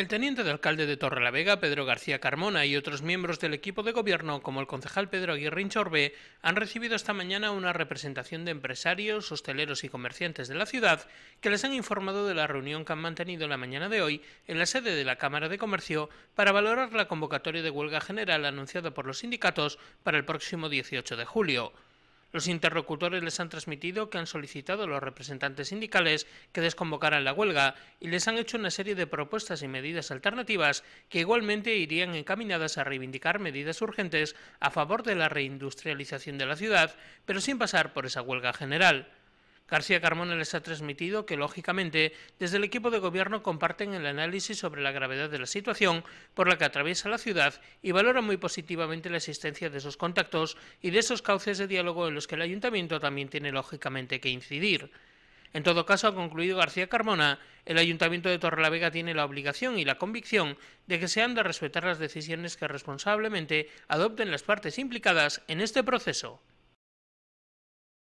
El teniente de alcalde de Torrelavega, Pedro García Carmona, y otros miembros del equipo de gobierno, como el concejal Pedro Aguirre Chorbe han recibido esta mañana una representación de empresarios, hosteleros y comerciantes de la ciudad que les han informado de la reunión que han mantenido la mañana de hoy en la sede de la Cámara de Comercio para valorar la convocatoria de huelga general anunciada por los sindicatos para el próximo 18 de julio. Los interlocutores les han transmitido que han solicitado a los representantes sindicales que desconvocaran la huelga y les han hecho una serie de propuestas y medidas alternativas que igualmente irían encaminadas a reivindicar medidas urgentes a favor de la reindustrialización de la ciudad, pero sin pasar por esa huelga general. García Carmona les ha transmitido que, lógicamente, desde el equipo de gobierno comparten el análisis sobre la gravedad de la situación por la que atraviesa la ciudad y valoran muy positivamente la existencia de esos contactos y de esos cauces de diálogo en los que el ayuntamiento también tiene, lógicamente, que incidir. En todo caso, ha concluido García Carmona, el Ayuntamiento de Torrelavega tiene la obligación y la convicción de que se han de respetar las decisiones que responsablemente adopten las partes implicadas en este proceso.